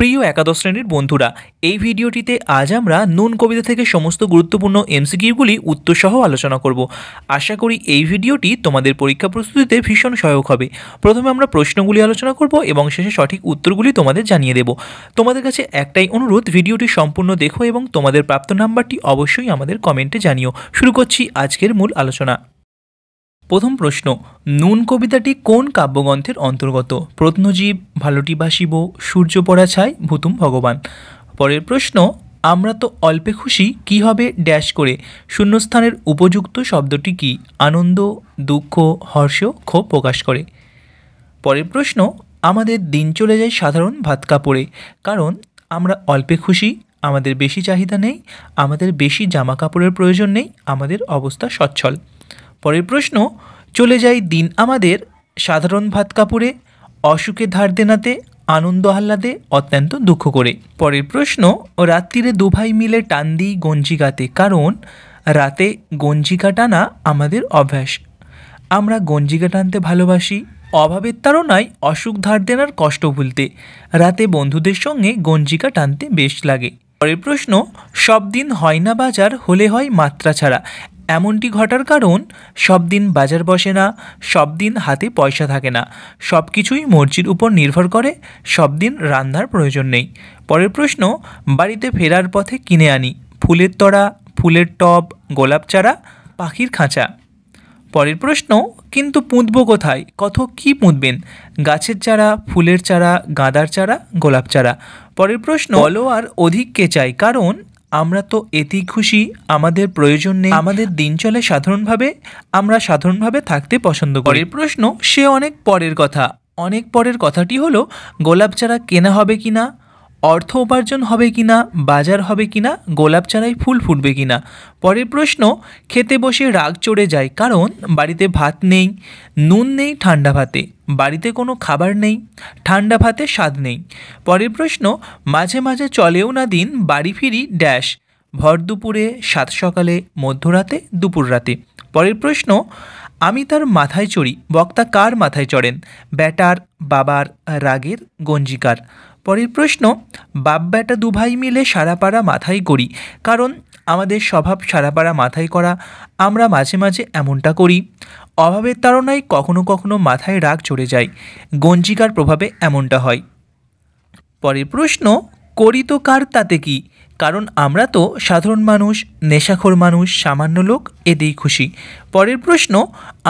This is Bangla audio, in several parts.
প্রিয় একাদশ শ্রেণীর বন্ধুরা এই ভিডিওটিতে আজ আমরা নুন কবিতা থেকে সমস্ত গুরুত্বপূর্ণ এমসিকিউগুলি উত্তরসহ আলোচনা করব আশা করি এই ভিডিওটি তোমাদের পরীক্ষা প্রস্তুতিতে ভীষণ সহায়ক হবে প্রথমে আমরা প্রশ্নগুলি আলোচনা করব এবং শেষে সঠিক উত্তরগুলি তোমাদের জানিয়ে দেব তোমাদের কাছে একটাই অনুরোধ ভিডিওটি সম্পূর্ণ দেখো এবং তোমাদের প্রাপ্ত নাম্বারটি অবশ্যই আমাদের কমেন্টে জানিও শুরু করছি আজকের মূল আলোচনা প্রথম প্রশ্ন নুন কবিতাটি কোন কাব্যগ্রন্থের অন্তর্গত প্রত্নজীব ভালোটি বাসিব সূর্য পড়া ছায় ভুতুম ভগবান পরের প্রশ্ন আমরা তো অল্পে খুশি কি হবে ড্যাশ করে শূন্যস্থানের উপযুক্ত শব্দটি কি আনন্দ দুঃখ হর্ষ ক্ষোভ প্রকাশ করে পরের প্রশ্ন আমাদের দিন চলে যায় সাধারণ ভাত কাপড়ে কারণ আমরা অল্পে খুশি আমাদের বেশি চাহিদা নেই আমাদের বেশি জামা কাপড়ের প্রয়োজন নেই আমাদের অবস্থা সচ্ছল পরের প্রশ্ন চলে যায় দিন আমাদের সাধারণ ভাত কাপড়ে অসুখে ধার দেনাতে আনন্দ আহ্লাদে অত্যন্ত দুঃখ করে পরের প্রশ্ন রাত্রিরে দুভাই মিলে টান দিই গঞ্জিকাতে কারণ রাতে গঞ্জিকা টানা আমাদের অভ্যাস আমরা গঞ্জিকা টানতে ভালোবাসি অভাবের তারণায় অসুখ ধার দেনার কষ্ট ভুলতে রাতে বন্ধুদের সঙ্গে গঞ্জিকা টানতে বেশ লাগে পরের প্রশ্ন সব দিন হয় না বাজার হলে হয় মাত্রা ছাড়া এমনটি ঘটার কারণ সব দিন বাজার বসে না সব দিন হাতে পয়সা থাকে না সব কিছুই মর্জির উপর নির্ভর করে সব দিন রান্নার প্রয়োজন নেই পরের প্রশ্ন বাড়িতে ফেরার পথে কিনে আনি ফুলের তড়া ফুলের টব গোলাপ চারা পাখির খাঁচা পরের প্রশ্ন কিন্তু পুঁতব কোথায় কত কি পুঁতবেন গাছের চারা ফুলের চারা গাঁদার চারা গোলাপ চারা পরের প্রশ্ন বলো আর অধিক কে চাই কারণ আমরা তো এতেই খুশি আমাদের প্রয়োজন নেই আমাদের দিন চলে সাধারণভাবে আমরা সাধারণভাবে থাকতে পছন্দ করি প্রশ্ন সে অনেক পরের কথা অনেক পরের কথাটি হলো গোলাপ চারা কেনা হবে কি না অর্থ উপার্জন হবে কি না বাজার হবে কি না গোলাপ চারায় ফুল ফুটবে কি না পরের প্রশ্ন খেতে বসে রাগ চড়ে যায় কারণ বাড়িতে ভাত নেই নুন নেই ঠান্ডা ভাতে বাড়িতে কোনো খাবার নেই ঠান্ডা ভাতে স্বাদ নেই পরের প্রশ্ন মাঝে মাঝে চলেও না দিন বাড়ি ফিরি ড্যাশ ভর দুপুরে সাত সকালে মধ্যরাতে দুপুর রাতে পরের প্রশ্ন আমি তার মাথায় চড়ি বক্তা কার মাথায় চড়েন ব্যাটার বাবার রাগের গঞ্জিকার পরের প্রশ্ন বাপ ব্যাটা দুভাই মিলে সারাপাড়া মাথায় করি কারণ আমাদের স্বভাব সারাপাড়া মাথায় করা আমরা মাঝে মাঝে এমনটা করি অভাবের তারণায় কখনো কখনো মাথায় রাগ চড়ে যায় গঞ্জিকার প্রভাবে এমনটা হয় পরের প্রশ্ন করি তো কার তাতে কি কারণ আমরা তো সাধারণ মানুষ নেশাখোর মানুষ সামান্য লোক এতেই খুশি পরের প্রশ্ন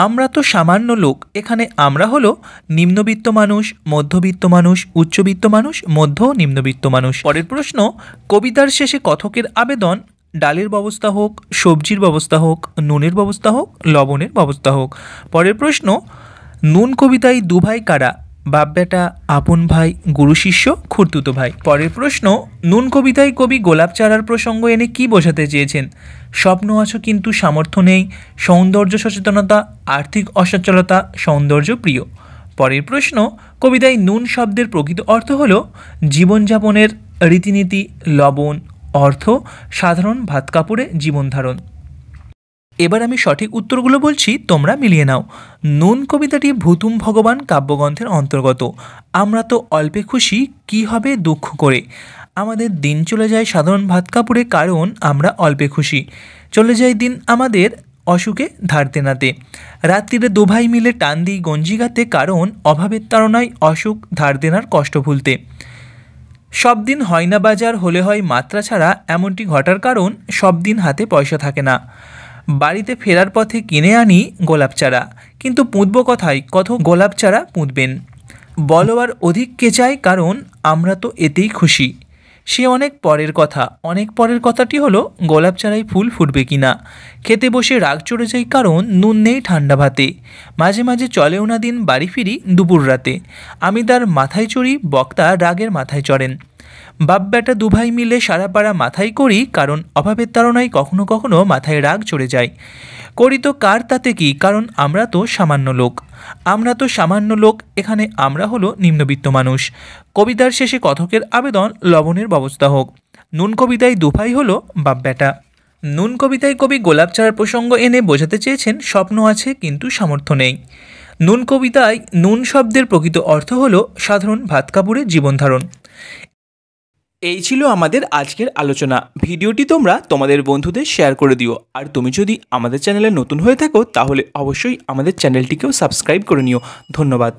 আমরা তো সামান্য লোক এখানে আমরা হলো নিম্নবিত্ত মানুষ মধ্যবিত্ত মানুষ উচ্চবিত্ত মানুষ মধ্য নিম্নবিত্ত মানুষ পরের প্রশ্ন কবিতার শেষে কথকের আবেদন ডালের ব্যবস্থা হোক সবজির ব্যবস্থা হোক নুনের ব্যবস্থা হোক লবণের ব্যবস্থা হোক পরের প্রশ্ন নুন কবিতায় দুভাই কারা বাপ বেটা আপন ভাই গুরু শিষ্য খুরতুতো ভাই পরের প্রশ্ন নুন কবিতায় কবি গোলাপ চারার প্রসঙ্গ এনে কি বোঝাতে চেয়েছেন স্বপ্ন আছো কিন্তু সামর্থ্য নেই সৌন্দর্য সচেতনতা আর্থিক অসচ্ছলতা সৌন্দর্য প্রিয় পরের প্রশ্ন কবিতায় নুন শব্দের প্রকৃত অর্থ হল জীবনযাপনের রীতিনীতি লবণ অর্থ সাধারণ ভাত কাপড়ে জীবনধারণ এবার আমি সঠিক উত্তরগুলো বলছি তোমরা মিলিয়ে নাও নুন কবিতাটি ভূতুম ভগবান কাব্যগ্রন্থের অন্তর্গত আমরা তো অল্পে খুশি কি হবে দুঃখ করে আমাদের দিন চলে যায় সাধারণ ভাত কাপড়ে কারণ আমরা অল্পে খুশি চলে যায় দিন আমাদের অসুখে ধারতে নাতে রাত্রিরে দোভাই মিলে টান দিই গঞ্জিঘাতে কারণ অভাবের তাড়নায় অসুখ ধার দেনার কষ্ট ভুলতে সব দিন হয় না বাজার হলে হয় মাত্রা ছাড়া এমনটি ঘটার কারণ সব দিন হাতে পয়সা থাকে না বাড়িতে ফেরার পথে কিনে আনি গোলাপ চারা কিন্তু পুঁতব কথায় কত গোলাপ চারা পুঁতবেন বলো আর অধিক কে চাই কারণ আমরা তো এতেই খুশি সে অনেক পরের কথা অনেক পরের কথাটি হলো গোলাপ চারায় ফুল ফুটবে কি না খেতে বসে রাগ চড়ে যাই কারণ নুন নেই ঠান্ডা ভাতে মাঝে মাঝে চলেও না দিন বাড়ি ফিরি দুপুর রাতে আমি তার মাথায় চড়ি বক্তা রাগের মাথায় চড়েন বাপ ব্যাটা দুভাই মিলে সারা পাড়া মাথায় করি কারণ অভাবের তারণায় কখনো কখনো মাথায় রাগ চড়ে যায় করি তো কার তাতে কি কারণ আমরা তো সামান্য লোক আমরা তো সামান্য লোক এখানে আমরা হলো নিম্নবিত্ত মানুষ কবিতার শেষে কথকের আবেদন লবণের ব্যবস্থা হোক নুন কবিতায় দুভাই হলো বাপ ব্যাটা নুন কবিতায় কবি গোলাপ চারার প্রসঙ্গ এনে বোঝাতে চেয়েছেন স্বপ্ন আছে কিন্তু সামর্থ্য নেই নুন কবিতায় নুন শব্দের প্রকৃত অর্থ হলো সাধারণ ভাত কাপড়ের জীবনধারণ এই ছিল আমাদের আজকের আলোচনা ভিডিওটি তোমরা তোমাদের বন্ধুদের শেয়ার করে দিও আর তুমি যদি আমাদের চ্যানেলে নতুন হয়ে থাকো তাহলে অবশ্যই আমাদের চ্যানেলটিকেও সাবস্ক্রাইব করে নিও ধন্যবাদ